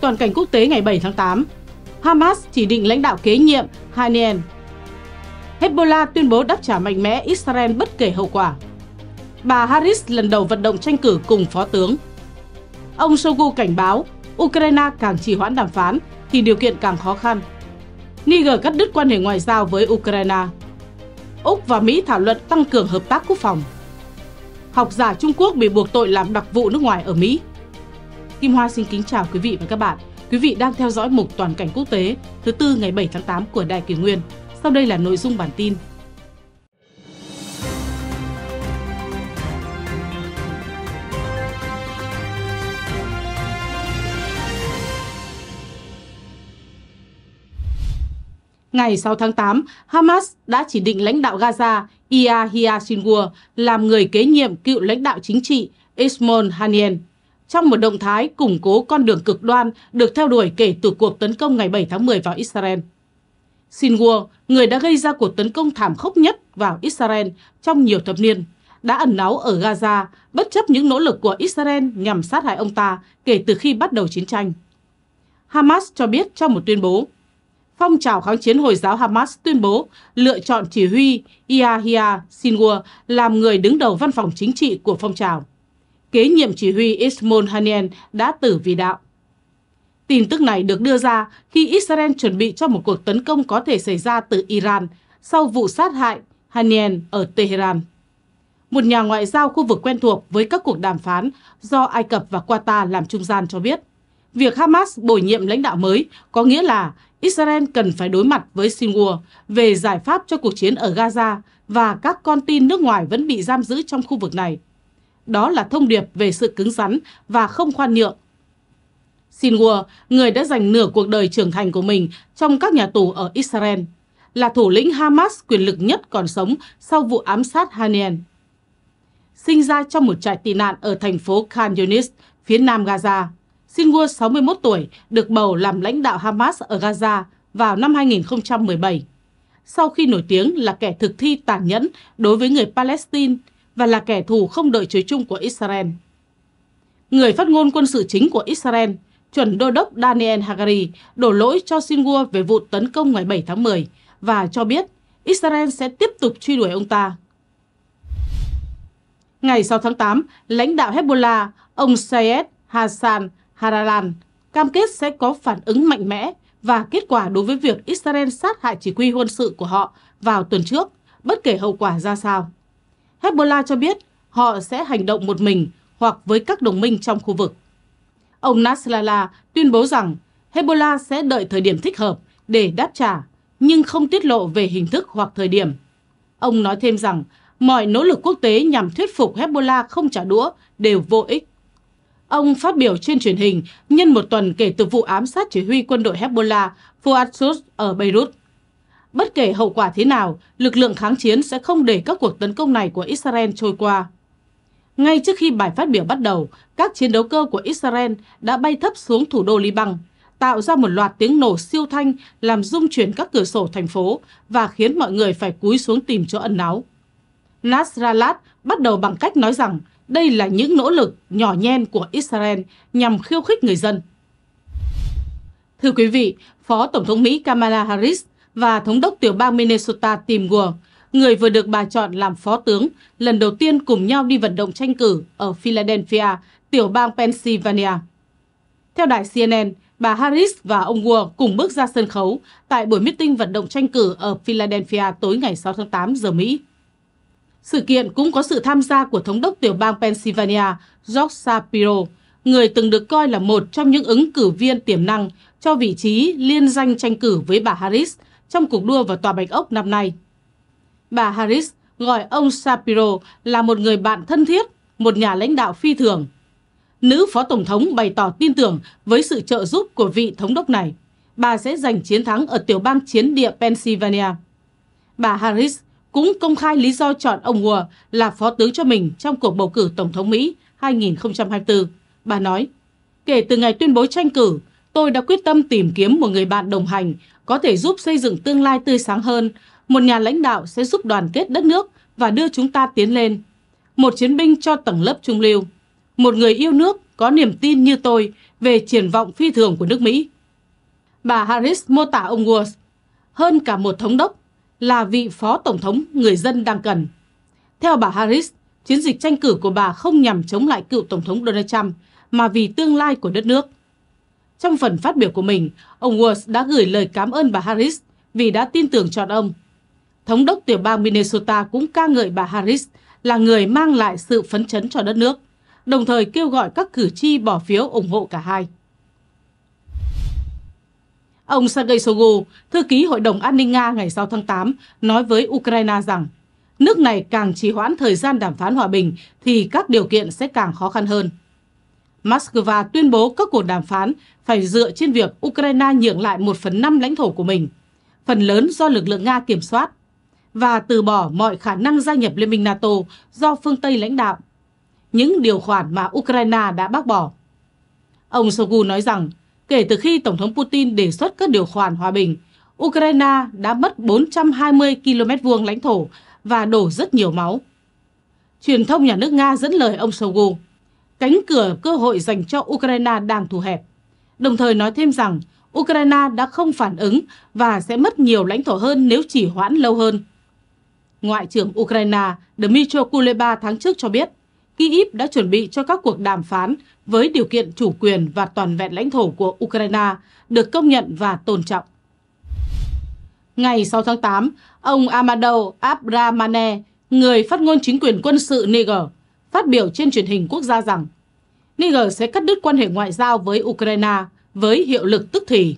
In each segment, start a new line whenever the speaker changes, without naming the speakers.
toàn cảnh quốc tế ngày 7 tháng 8. Hamas chỉ định lãnh đạo kế nhiệm Haniel. Hezbollah tuyên bố đáp trả mạnh mẽ Israel bất kể hậu quả. Bà Harris lần đầu vận động tranh cử cùng phó tướng. Ông Shoigu cảnh báo Ukraine càng trì hoãn đàm phán thì điều kiện càng khó khăn. Niger cắt đứt quan hệ ngoại giao với Ukraine. Úc và Mỹ thảo luận tăng cường hợp tác quốc phòng. Học giả Trung Quốc bị buộc tội làm đặc vụ nước ngoài ở Mỹ. Kim Hoa xin kính chào quý vị và các bạn. Quý vị đang theo dõi mục Toàn cảnh quốc tế thứ tư ngày 7 tháng 8 của Đài Kỳ Nguyên. Sau đây là nội dung bản tin. Ngày 6 tháng 8, Hamas đã chỉ định lãnh đạo Gaza Yahya Sinwar làm người kế nhiệm cựu lãnh đạo chính trị Ismail Haniyeh trong một động thái củng cố con đường cực đoan được theo đuổi kể từ cuộc tấn công ngày 7 tháng 10 vào Israel. Sinwar, người đã gây ra cuộc tấn công thảm khốc nhất vào Israel trong nhiều thập niên, đã ẩn náu ở Gaza bất chấp những nỗ lực của Israel nhằm sát hại ông ta kể từ khi bắt đầu chiến tranh. Hamas cho biết trong một tuyên bố, phong trào kháng chiến Hồi giáo Hamas tuyên bố lựa chọn chỉ huy Yahya Sinwar làm người đứng đầu văn phòng chính trị của phong trào kế nhiệm chỉ huy Ismail Haniyeh đã tử vì đạo. Tin tức này được đưa ra khi Israel chuẩn bị cho một cuộc tấn công có thể xảy ra từ Iran sau vụ sát hại Haniyeh ở Tehran. Một nhà ngoại giao khu vực quen thuộc với các cuộc đàm phán do Ai Cập và Qatar làm trung gian cho biết, việc Hamas bổ nhiệm lãnh đạo mới có nghĩa là Israel cần phải đối mặt với Sinwar về giải pháp cho cuộc chiến ở Gaza và các con tin nước ngoài vẫn bị giam giữ trong khu vực này đó là thông điệp về sự cứng rắn và không khoan nhượng. Sin War, người đã dành nửa cuộc đời trưởng thành của mình trong các nhà tù ở Israel, là thủ lĩnh Hamas quyền lực nhất còn sống sau vụ ám sát Haniel. Sinh ra trong một trại tị nạn ở thành phố Khan Yunis, phía nam Gaza, Sinwar 61 tuổi được bầu làm lãnh đạo Hamas ở Gaza vào năm 2017. Sau khi nổi tiếng là kẻ thực thi tàn nhẫn đối với người Palestine và là kẻ thù không đợi chơi chung của Israel. Người phát ngôn quân sự chính của Israel, chuẩn đô đốc Daniel Hagari, đổ lỗi cho Sinwar về vụ tấn công ngày 7 tháng 10 và cho biết Israel sẽ tiếp tục truy đuổi ông ta. Ngày 6 tháng 8, lãnh đạo Hezbollah, ông Sayed Hassan Haralan, cam kết sẽ có phản ứng mạnh mẽ và kết quả đối với việc Israel sát hại chỉ huy quân sự của họ vào tuần trước, bất kể hậu quả ra sao. Hezbollah cho biết họ sẽ hành động một mình hoặc với các đồng minh trong khu vực. Ông Nasrallah tuyên bố rằng Hezbollah sẽ đợi thời điểm thích hợp để đáp trả, nhưng không tiết lộ về hình thức hoặc thời điểm. Ông nói thêm rằng mọi nỗ lực quốc tế nhằm thuyết phục Hezbollah không trả đũa đều vô ích. Ông phát biểu trên truyền hình nhân một tuần kể từ vụ ám sát chỉ huy quân đội Hezbollah Fuad Shus ở Beirut. Bất kể hậu quả thế nào, lực lượng kháng chiến sẽ không để các cuộc tấn công này của Israel trôi qua. Ngay trước khi bài phát biểu bắt đầu, các chiến đấu cơ của Israel đã bay thấp xuống thủ đô Liban, tạo ra một loạt tiếng nổ siêu thanh làm rung chuyển các cửa sổ thành phố và khiến mọi người phải cúi xuống tìm chỗ ẩn náu. Nasrallah bắt đầu bằng cách nói rằng đây là những nỗ lực nhỏ nhen của Israel nhằm khiêu khích người dân. Thưa quý vị, Phó Tổng thống Mỹ Kamala Harris và thống đốc tiểu bang Minnesota Tim Guo, người vừa được bà chọn làm phó tướng, lần đầu tiên cùng nhau đi vận động tranh cử ở Philadelphia, tiểu bang Pennsylvania. Theo đài CNN, bà Harris và ông Guo cùng bước ra sân khấu tại buổi meeting vận động tranh cử ở Philadelphia tối ngày 6 tháng 8 giờ Mỹ. Sự kiện cũng có sự tham gia của thống đốc tiểu bang Pennsylvania George Shapiro, người từng được coi là một trong những ứng cử viên tiềm năng cho vị trí liên danh tranh cử với bà Harris – trong cuộc đua vào Tòa Bạch Ốc năm nay. Bà Harris gọi ông Shapiro là một người bạn thân thiết, một nhà lãnh đạo phi thường. Nữ Phó Tổng thống bày tỏ tin tưởng với sự trợ giúp của vị thống đốc này, bà sẽ giành chiến thắng ở tiểu bang chiến địa Pennsylvania. Bà Harris cũng công khai lý do chọn ông Hùa là phó tướng cho mình trong cuộc bầu cử Tổng thống Mỹ 2024. Bà nói, kể từ ngày tuyên bố tranh cử, tôi đã quyết tâm tìm kiếm một người bạn đồng hành có thể giúp xây dựng tương lai tươi sáng hơn. Một nhà lãnh đạo sẽ giúp đoàn kết đất nước và đưa chúng ta tiến lên. Một chiến binh cho tầng lớp trung lưu. Một người yêu nước có niềm tin như tôi về triển vọng phi thường của nước Mỹ. Bà Harris mô tả ông Woods hơn cả một thống đốc là vị phó tổng thống người dân đang cần. Theo bà Harris, chiến dịch tranh cử của bà không nhằm chống lại cựu tổng thống Donald Trump mà vì tương lai của đất nước. Trong phần phát biểu của mình, ông Walz đã gửi lời cảm ơn bà Harris vì đã tin tưởng chọn ông. Thống đốc tiểu bang Minnesota cũng ca ngợi bà Harris là người mang lại sự phấn chấn cho đất nước, đồng thời kêu gọi các cử tri bỏ phiếu ủng hộ cả hai. Ông Sergei Shoigu, thư ký Hội đồng An ninh Nga ngày 6 tháng 8, nói với Ukraine rằng nước này càng trì hoãn thời gian đàm phán hòa bình thì các điều kiện sẽ càng khó khăn hơn. Moscow tuyên bố các cuộc đàm phán phải dựa trên việc Ukraine nhượng lại 1 phần 5 lãnh thổ của mình, phần lớn do lực lượng Nga kiểm soát, và từ bỏ mọi khả năng gia nhập Liên minh NATO do phương Tây lãnh đạo, những điều khoản mà Ukraine đã bác bỏ. Ông Shogu nói rằng, kể từ khi Tổng thống Putin đề xuất các điều khoản hòa bình, Ukraine đã mất 420 km vuông lãnh thổ và đổ rất nhiều máu. Truyền thông nhà nước Nga dẫn lời ông Shogu, cánh cửa cơ hội dành cho Ukraine đang thu hẹp. Đồng thời nói thêm rằng Ukraine đã không phản ứng và sẽ mất nhiều lãnh thổ hơn nếu chỉ hoãn lâu hơn. Ngoại trưởng Ukraine Dmytro Kuleba tháng trước cho biết, Kyiv đã chuẩn bị cho các cuộc đàm phán với điều kiện chủ quyền và toàn vẹn lãnh thổ của Ukraine được công nhận và tôn trọng. Ngày 6 tháng 8, ông Amado Abramane, người phát ngôn chính quyền quân sự Niger, phát biểu trên truyền hình quốc gia rằng Niger sẽ cắt đứt quan hệ ngoại giao với Ukraine với hiệu lực tức thì.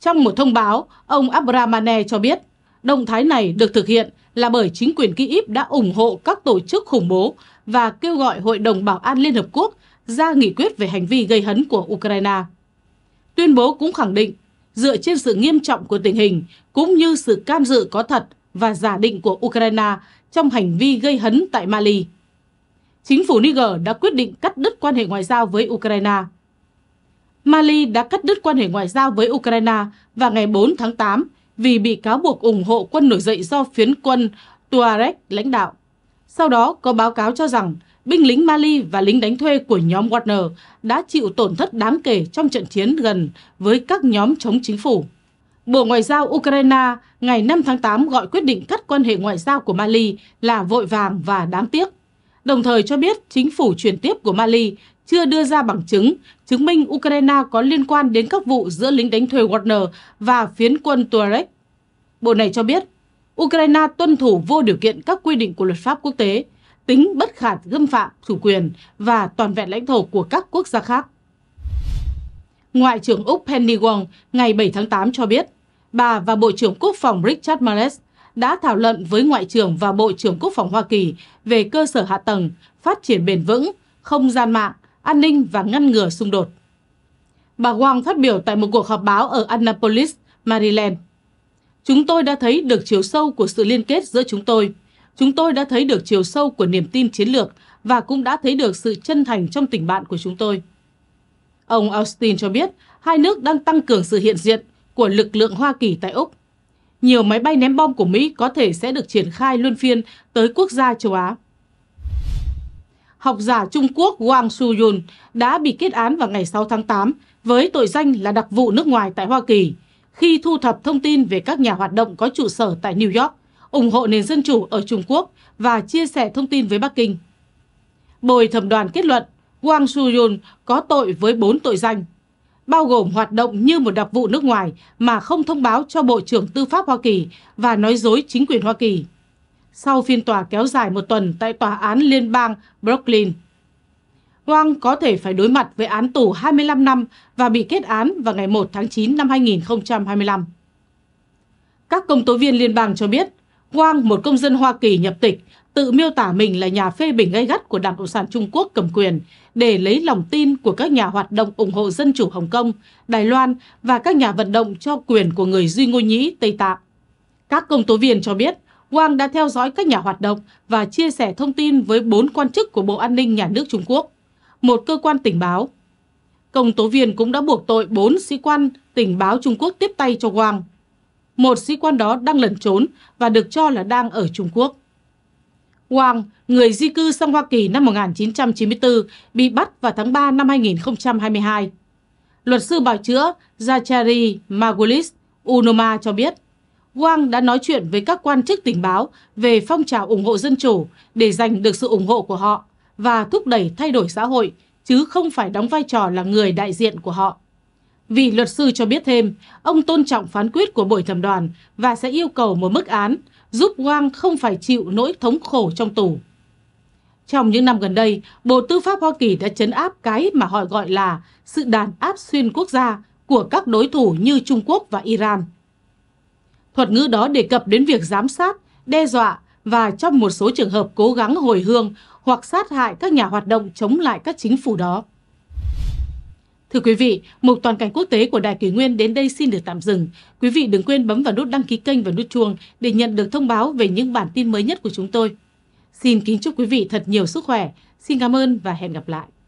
Trong một thông báo, ông Abramane cho biết động thái này được thực hiện là bởi chính quyền Kyiv đã ủng hộ các tổ chức khủng bố và kêu gọi Hội đồng Bảo an Liên Hợp Quốc ra nghị quyết về hành vi gây hấn của Ukraine. Tuyên bố cũng khẳng định, dựa trên sự nghiêm trọng của tình hình cũng như sự can dự có thật và giả định của Ukraine trong hành vi gây hấn tại Mali chính phủ Niger đã quyết định cắt đứt quan hệ ngoại giao với Ukraine. Mali đã cắt đứt quan hệ ngoại giao với Ukraine vào ngày 4 tháng 8 vì bị cáo buộc ủng hộ quân nổi dậy do phiến quân Tuareg lãnh đạo. Sau đó có báo cáo cho rằng binh lính Mali và lính đánh thuê của nhóm Wagner đã chịu tổn thất đáng kể trong trận chiến gần với các nhóm chống chính phủ. Bộ Ngoại giao Ukraine ngày 5 tháng 8 gọi quyết định cắt quan hệ ngoại giao của Mali là vội vàng và đáng tiếc đồng thời cho biết chính phủ chuyển tiếp của Mali chưa đưa ra bằng chứng chứng minh Ukraine có liên quan đến các vụ giữa lính đánh thuê Wagner và phiến quân Tuareg. Bộ này cho biết Ukraine tuân thủ vô điều kiện các quy định của luật pháp quốc tế, tính bất khả xâm phạm chủ quyền và toàn vẹn lãnh thổ của các quốc gia khác. Ngoại trưởng Úc Penny Wong ngày 7 tháng 8 cho biết, bà và Bộ trưởng Quốc phòng Richard Marles đã thảo luận với Ngoại trưởng và Bộ trưởng Quốc phòng Hoa Kỳ về cơ sở hạ tầng, phát triển bền vững, không gian mạng, an ninh và ngăn ngừa xung đột. Bà Wang phát biểu tại một cuộc họp báo ở Annapolis, Maryland. Chúng tôi đã thấy được chiều sâu của sự liên kết giữa chúng tôi. Chúng tôi đã thấy được chiều sâu của niềm tin chiến lược và cũng đã thấy được sự chân thành trong tình bạn của chúng tôi. Ông Austin cho biết hai nước đang tăng cường sự hiện diện của lực lượng Hoa Kỳ tại Úc nhiều máy bay ném bom của Mỹ có thể sẽ được triển khai luân phiên tới quốc gia châu Á. Học giả Trung Quốc Wang Suyun đã bị kết án vào ngày 6 tháng 8 với tội danh là đặc vụ nước ngoài tại Hoa Kỳ khi thu thập thông tin về các nhà hoạt động có trụ sở tại New York, ủng hộ nền dân chủ ở Trung Quốc và chia sẻ thông tin với Bắc Kinh. Bồi thẩm đoàn kết luận Wang Suyun có tội với 4 tội danh bao gồm hoạt động như một đặc vụ nước ngoài mà không thông báo cho Bộ trưởng Tư pháp Hoa Kỳ và nói dối chính quyền Hoa Kỳ. Sau phiên tòa kéo dài một tuần tại Tòa án Liên bang Brooklyn, Wang có thể phải đối mặt với án tù 25 năm và bị kết án vào ngày 1 tháng 9 năm 2025. Các công tố viên liên bang cho biết, Wang, một công dân Hoa Kỳ nhập tịch, tự miêu tả mình là nhà phê bình gây gắt của Đảng Cộng sản Trung Quốc cầm quyền để lấy lòng tin của các nhà hoạt động ủng hộ dân chủ Hồng Kông, Đài Loan và các nhà vận động cho quyền của người Duy Ngô Nhĩ, Tây Tạng. Các công tố viên cho biết, Wang đã theo dõi các nhà hoạt động và chia sẻ thông tin với bốn quan chức của Bộ An ninh Nhà nước Trung Quốc, một cơ quan tình báo. Công tố viên cũng đã buộc tội bốn sĩ quan tình báo Trung Quốc tiếp tay cho Wang. Một sĩ quan đó đang lẩn trốn và được cho là đang ở Trung Quốc. Wang, người di cư sang Hoa Kỳ năm 1994, bị bắt vào tháng 3 năm 2022. Luật sư bảo chữa Zachary Margulis Unoma cho biết, Wang đã nói chuyện với các quan chức tình báo về phong trào ủng hộ dân chủ để giành được sự ủng hộ của họ và thúc đẩy thay đổi xã hội, chứ không phải đóng vai trò là người đại diện của họ. Vì luật sư cho biết thêm, ông tôn trọng phán quyết của buổi thẩm đoàn và sẽ yêu cầu một mức án giúp Wang không phải chịu nỗi thống khổ trong tù. Trong những năm gần đây, Bộ Tư pháp Hoa Kỳ đã chấn áp cái mà họ gọi là sự đàn áp xuyên quốc gia của các đối thủ như Trung Quốc và Iran. Thuật ngữ đó đề cập đến việc giám sát, đe dọa và trong một số trường hợp cố gắng hồi hương hoặc sát hại các nhà hoạt động chống lại các chính phủ đó. Thưa quý vị, một toàn cảnh quốc tế của Đài Kỷ Nguyên đến đây xin được tạm dừng. Quý vị đừng quên bấm vào nút đăng ký kênh và nút chuông để nhận được thông báo về những bản tin mới nhất của chúng tôi. Xin kính chúc quý vị thật nhiều sức khỏe. Xin cảm ơn và hẹn gặp lại.